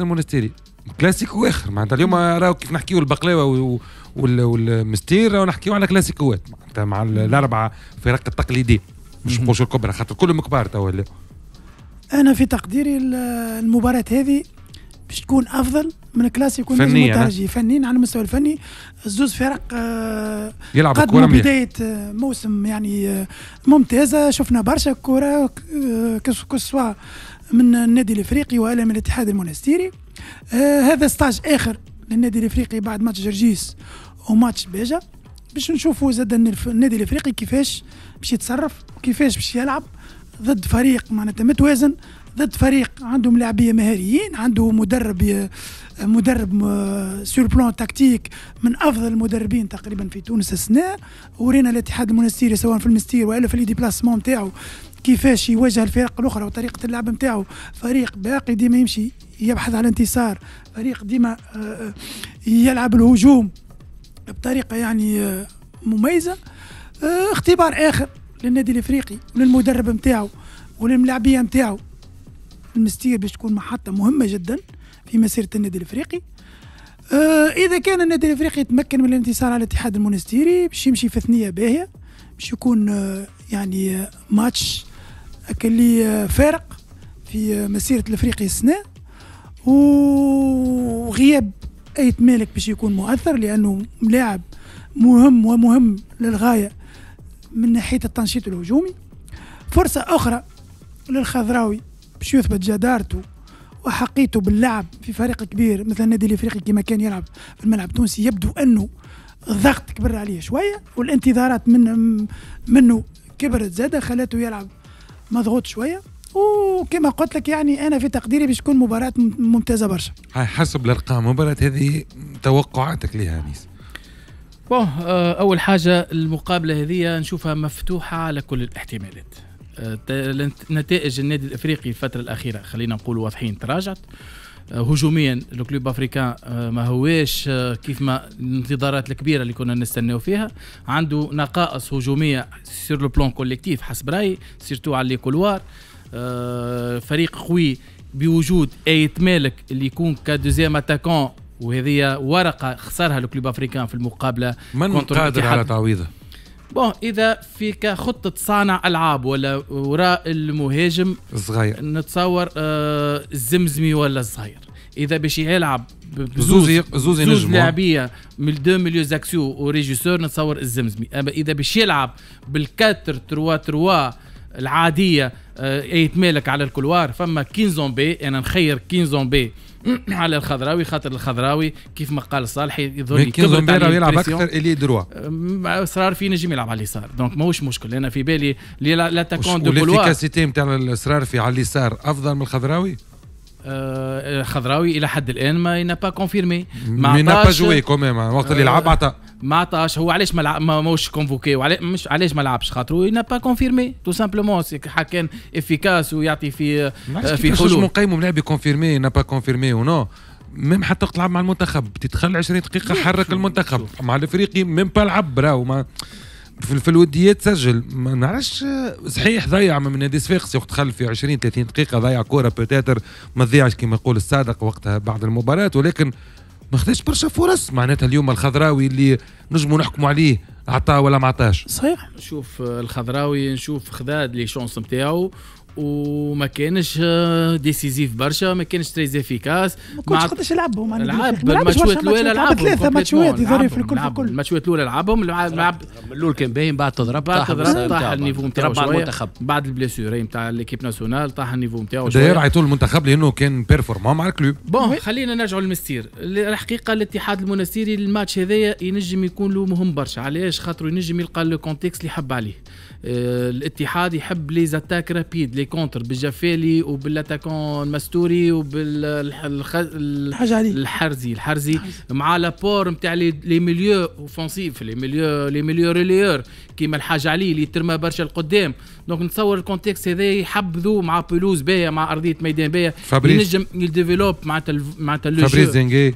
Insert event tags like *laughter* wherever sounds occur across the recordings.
العبد المونستيري كلاسيكو اخر معناتها اليوم راهو كيف نحكيو البقلاوه والمستير راهو نحكيو على كلاسيكوات معناتها مع الاربعه فرق التقليديه مش نقولش الكبرى خاطر كلهم كبار توا انا في تقديري المباراه هذه باش تكون افضل من كلاسيكو فنيا فنيا على المستوى الفني الزوز فرق آه، يلعبوا كوره بدايه آه، موسم يعني آه، ممتازه شفنا برشا كوره كسوا من النادي الافريقي والا من الاتحاد المونستيري آه هذا ستاج اخر للنادي الافريقي بعد ماتش جرجيس وماتش بيجا باش نشوفوا زاد النادي الافريقي كيفاش باش يتصرف وكيفاش باش يلعب ضد فريق معناتها متوازن ضد فريق عندهم لاعبيه مهاريين عنده مدرب مدرب سور بلون تكتيك من افضل المدربين تقريبا في تونس السنه ورينا الاتحاد المنستيري سواء في المستير والا في لي ديبلاسمون نتاعو كيفاش يواجه الفرق الاخرى وطريقه اللعب نتاعو فريق باقي ديما يمشي يبحث على انتصار فريق ديما آه، آه، يلعب الهجوم بطريقه يعني آه، مميزه اختبار اخر للنادي الافريقي وللمدرب نتاعو وللملاعبيه نتاعو المستير باش تكون محطة مهمة جدا في مسيرة النادي الإفريقي آه إذا كان النادي الإفريقي يتمكن من الانتصار على الاتحاد المونستيري باش يمشي في ثنية باهية باش يكون آه يعني آه ماتش اللي آه، فارق في آه، مسيرة الإفريقي السنة وغياب أيت مالك باش يكون مؤثر لأنه لاعب مهم ومهم للغاية من ناحية التنشيط الهجومي فرصة أخرى للخضراوي باش يثبت جدارته وحقيته باللعب في فريق كبير مثل النادي الافريقي كما كان يلعب في الملعب التونسي يبدو انه الضغط كبر عليه شويه والانتظارات من منه كبرت زاده خلته يلعب مضغوط شويه وكما قلت لك يعني انا في تقديري باش تكون مباراه ممتازه برشا حسب الارقام المباراه هذه توقعاتك ليها انيس بون آه، اول حاجه المقابله هذه نشوفها مفتوحه على كل الاحتمالات نتائج النادي الافريقي الفتره الاخيره خلينا نقول واضحين تراجعت آه، هجوميا لو كلوب افريكان آه، ما هواش آه، كيف ما الانتظارات الكبيره اللي كنا نستناو فيها عنده نقائص هجوميه سير لو بلون كوليكتيف حسب رايي سيرتو على لي كولوار فريق قوي بوجود ايت مالك اللي يكون كدوزيام اتاكون وهذه ورقه خسرها لو كلوب افريكان في المقابله من قادر على تعويضه بون اذا فيك خطه صانع العاب ولا وراء المهاجم الصغير نتصور آه الزمزمي ولا الصغير اذا باش يلعب زوزي زوز زوز لاعبيه من دو ميليو زاكسيو وريجيسور نتصور الزمزمي اما اذا باش يلعب بالكاتر تروا تروا العاديه آه يتمالك على الكلوار فما كينزون بي انا نخير كينزون بي *clears throat* على الخضراوي خاطر الخضراوي كيف ما قال صالحي يظهر لي كبر يلعب اكثر الي دروا صرار في نجم يلعب على اليسار دونك ماهوش مشكل انا في بالي لا تكون دو بولوار والافيكاسيتي نتاع الاسرار في على اليسار افضل من الخضراوي آه، خضراوي الى حد الان ما ينا با كونفيرمي ما عطاش با جوي كوميم وقت اللي لعب عطى ما عطاش هو علاش ما ما موش كونفوكي مش علاش ما لعبش خاطر ينا با كونفيرمي تو سامبلومون كان افيكاس ويعطي في في حلول مش مقيم ملاعب كونفيرمي ينا با كونفيرمي ونو ميم حتى تلعب مع المنتخب تتخلى 20 دقيقه حرك المنتخب مع الافريقي ميم با لعب راهو في, في الوديات تسجل ما نعرفش صحيح ضيع من نادي صفاقس وقت خلف في 20 30 دقيقه ضيع كوره بتاتر ما تضيعش كما يقول الصادق وقتها بعد المباراه ولكن ما خداش برشا فرص معناتها اليوم الخضراوي اللي نجموا نحكموا عليه عطاه ولا ما عطاش صحيح نشوف الخضراوي نشوف خذا لي شونس نتاعو وما كانش ديسيزيف برشا ما كانش تريز افيكاس ما كنتش قداش يلعبهم لعب الماتشات الاولى لعب ثلاثه ماتشات يظهر في الكل في الكل الماتشات الاولى لعبهم لعب الاول كان باين بعد تضرب بعد تضرب طاح النيفو نتاعو شويه بعد البليسيور نتاع ليكيب ناسيونال طاح النيفو نتاعو داير عيطوا المنتخب لانه كان بيرفورمون مع الكلوب بون خلينا نرجعوا للمستير الحقيقه الاتحاد المنستيري الماتش هذايا ينجم يكون له مهم برشا علاش خاطر ينجم يلقى لو كونتكست اللي حب عليه آه، الاتحاد يحب لي زاتاك رابيد دي كونتر بالجفالي وبالاتاكون مستوري وبالحاجه عليه الحرزي الحرزي مع لابور نتاع لي ميليو اوفونسيف لي ميليو لي ميليو ريليور كيما الحاج علي اللي ترمى برشا القدام دونك نتصور الكونتكست هذا يحبذوا مع بلوز باهيه مع ارضيه ميدان باهيه ينجم يديفلوب معناتها معناتها لو فابريز دينغي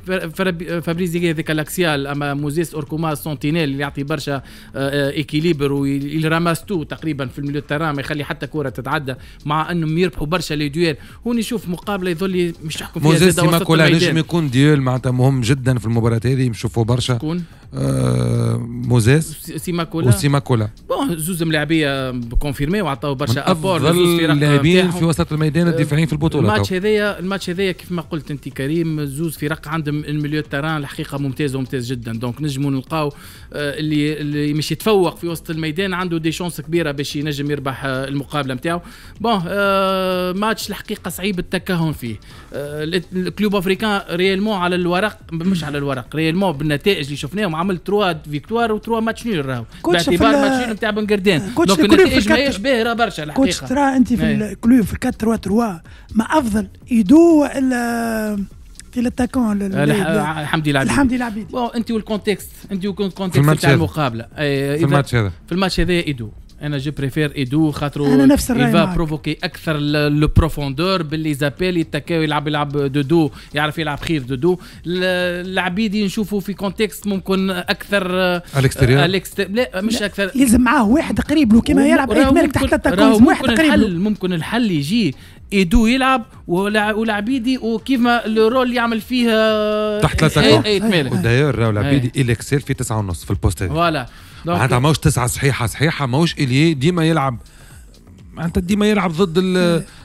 فابريز دينغي هذاك الاكسيال اما موزيس اوركوما سونتينيل اللي يعطي برشا اكيليبر ويل تو تقريبا في الميليو ما يخلي حتى كره تتعدى مع انهم يربحوا برشا لي دويل هوني نشوف مقابله يظل مش تحكم فيها موزيس سيماك ولا نجم يكون ديول معناتها مهم جدا في المباراه هذه نشوفوا برشا شكون؟ آه موزيس سيماكولا وسيماكولا بون زوز ملاعبيه كونفيرمي وعطاو برشا ابور افضل اللاعبين في وسط الميدان الدفاعيين في البطوله الماتش هذايا الماتش هذايا كيف ما قلت انت كريم زوز فرق عندهم الميليو تران الحقيقه ممتاز وممتاز جدا دونك نجموا نلقاو آه، اللي اللي مش يتفوق في وسط الميدان عنده دي شونس كبيره باش ينجم يربح آه، المقابله نتاعو بون آه ماتش الحقيقه صعيب التكهن فيه آه الكلوب افريكان ريالمون على الورق مش على الورق ريالمون بالنتائج اللي شفناهم عمل تروا فيكتوار وتروا ماتش نيل راهو باعتبار ماتش نيل نتاع بن قردان دونك النتائج ماهيش باهره برشا الحقيقه كوتش ترى انت في الكلوب في 4 3 3 ما افضل يدو في الاتاكون الحمدي العبيدي الحمدي العبيدي انت والكونتكست انت والكونتكست تاع المقابله في الماتش هذا في الماتش هذا يدو انا جو بريفير ايدو خاطر انا نفس الراي يفا بروفوكي اكثر لو بروفوندور باللي زابيل يتكاو يلعب يلعب دو دو يعرف يلعب خير دو دو العبيد نشوفوا في كونتكست ممكن اكثر الاكستيريور لا مش لا. اكثر يلزم معاه واحد قريب له كما يلعب ايد مالك تحت التاكوز واحد قريب الحل ممكن الحل يجي ايدو يلعب ولعبيدي وكيما الرول يعمل فيه تحت ثلاثة ايت مالك وداير راهو العبيدي الاكسيل في تسعة ونص في البوست فوالا معناتها ماهوش تسعه صحيحه صحيحه ماهوش إلي ديما يلعب معناتها ديما يلعب ضد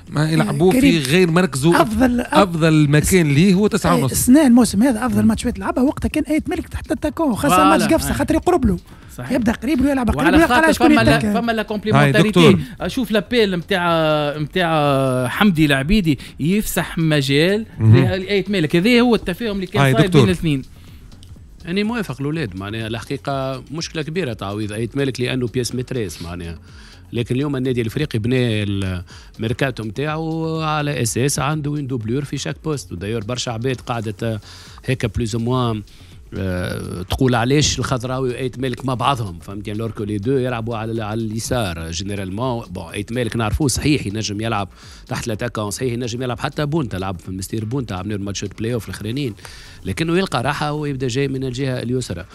ما يلعبوه في غير مركزه افضل افضل مكان ليه هو تسعة ونص سنان إيه، الموسم هذا افضل ماتش لعبها وقتها كان ايت ملك تحت التاكون خاصه ماتش قفصه خاطر يقرب له صحيح. يبدا قريب ويلعب قريب له يلقى فما لا فما لا كومبليمونتاريتي اشوف لابيل نتاع نتاع حمدي العبيدي يفسح مجال لايت مالك هذا هو التفاهم اللي كان صاير بين الاثنين يعني موافق الأولاد معناها الحقيقة مشكلة كبيرة تعويض اي مالك لأنه بياس متريس معناها لكن اليوم النادي الافريقي بنى الميركاتو نتاعو على اساس عنده اون دوبلور في شاك بوست ودايور برشا عباد قاعده هيك بلوز موان آه، تقول علاش الخضراوي وايت مالك مع بعضهم فهمت يعني لوركو لي دو يلعبوا على على اليسار جينيرالمون بون ايت مالك نعرفوه صحيح ينجم يلعب تحت لاتاكون صحيح ينجم يلعب حتى بونتا لعب في المستير بونتا عملوا ماتشات بلاي اوف الاخرانيين لكنه يلقى راحه ويبدا جاي من الجهه اليسرى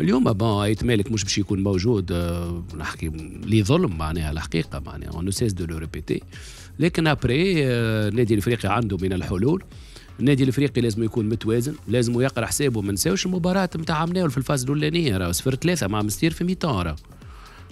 اليوم بون ايت مالك مش باش يكون موجود آه، نحكي لي ظلم معناها الحقيقه معناها اون سيس دو لو ريبيتي لكن ابري النادي آه، الافريقي عنده من الحلول النادي الافريقي لازم يكون متوازن لازم يقرا حسابه ما نساوش المباراه نتاع عمناول في الفاز الاولانيه راه صفر ثلاثه مع مستير في ميتون راه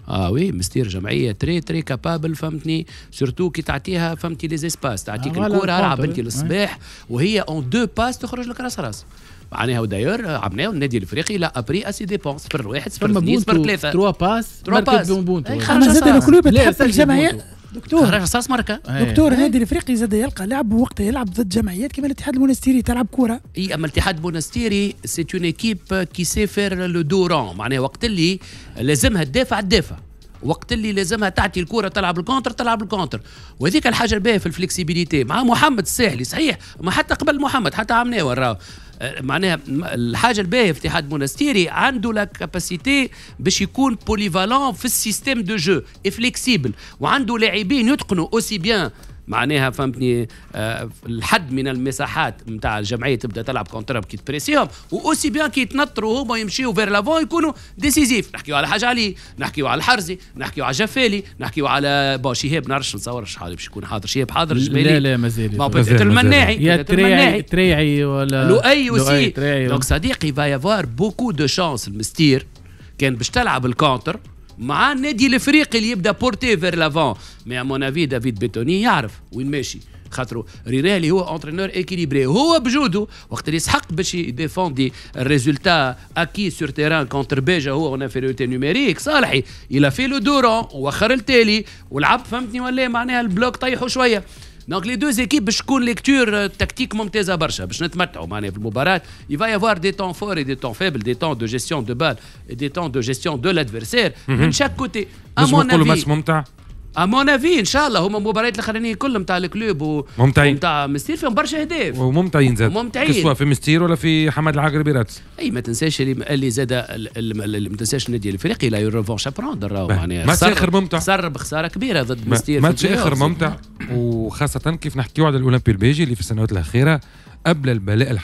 اه وي مستير جمعيه تري تري كابابل فهمتني سورتو كي تعطيها فهمتي لي زيسباس تعطيك آه الكره العب انت للصباح وهي اون دو باس تخرج لك راس راس معناها ودايور عمناول النادي الافريقي لا ابري اسي ديبونس صفر واحد صفر اثنين صفر ثلاثه تروا باس تروا باس بونبونتو خرج زاد كلوب تحب الجمعيه دكتور رصاص ماركا إيه. دكتور النادي إيه. الافريقي زاد يلقى لعب وقت يلعب ضد جمعيات كما الاتحاد المونستيري تلعب كوره اي اما الاتحاد المونستيري سي اون ايكيب كي سيفر لو دوران معناها وقت اللي لازمها تدافع تدافع وقت اللي لازمها تعطي الكره تلعب الكونتر تلعب الكونتر وهذيك الحاجه الباهيه في الفلكسيبيليتي مع محمد الساحلي صحيح ما حتى قبل محمد حتى عمناوي راهو آه، معناها الحاجه الباهيه في اتحاد مونستيري عنده لا كاباسيتي باش يكون بوليفالون في السيستيم دو جو افليكسيبل وعنده لاعبين يتقنوا اوسي بيان معناها فهمتني آه، الحد من المساحات نتاع الجمعيه تبدا تلعب كونتر كي تبريسيهم واوسي بيان كي يتنطروا هما يمشيوا فير لافون يكونوا ديسيزيف نحكيو على حاج علي نحكيو على الحرزي نحكيو على جفالي نحكيو على بو شهاب نعرفش نصور شحال باش يكون حاضر شهاب حاضر جبالي لا لا مازال المناعي يا تريعي تريعي ولا لؤي وسي دونك صديقي فايافوار بوكو دو شانس المستير كان باش تلعب الكونتر مع النادي الافريقي اللي يبدا بورتي فير لافون مي ا مون افي دافيد بيتوني يعرف وين ماشي خاطر ريرالي هو اونترينور اكيليبري هو بجوده وقت اللي يسحق باش يديفوندي الريزولتا اكي سور تيران كونتر بيجا هو اون انفيريوتي نوميريك صالحي الى في لو دورون وخر التالي ولعب فهمتني ولا إيه؟ معناها البلوك طيحوا شويه Donc les deux équipes, je une lecture euh, tactique à Barça. Je Il va y avoir des temps forts et des temps faibles, des temps de gestion de balle et des temps de gestion de l'adversaire mhm. de chaque côté. À mon avis, امون افي ان شاء الله هما المباريات الاخرانيه كلهم نتاع الكلوب وممتعين ممتعين نتاع مستير فيهم برشا اهداف وممتعين زاد ممتعين سواء في مستير ولا في حماد العقربي راتس اي ما تنساش اللي, اللي زاد ما تنساش النادي الافريقي لا ريفونش بروندر راهو معناها ماتش اخر ممتع صر بخساره كبيره ضد مستير ماتش اخر ممتع وخاصه كيف نحكيو على الاولمبي البيجي اللي في السنوات الاخيره قبل البلاء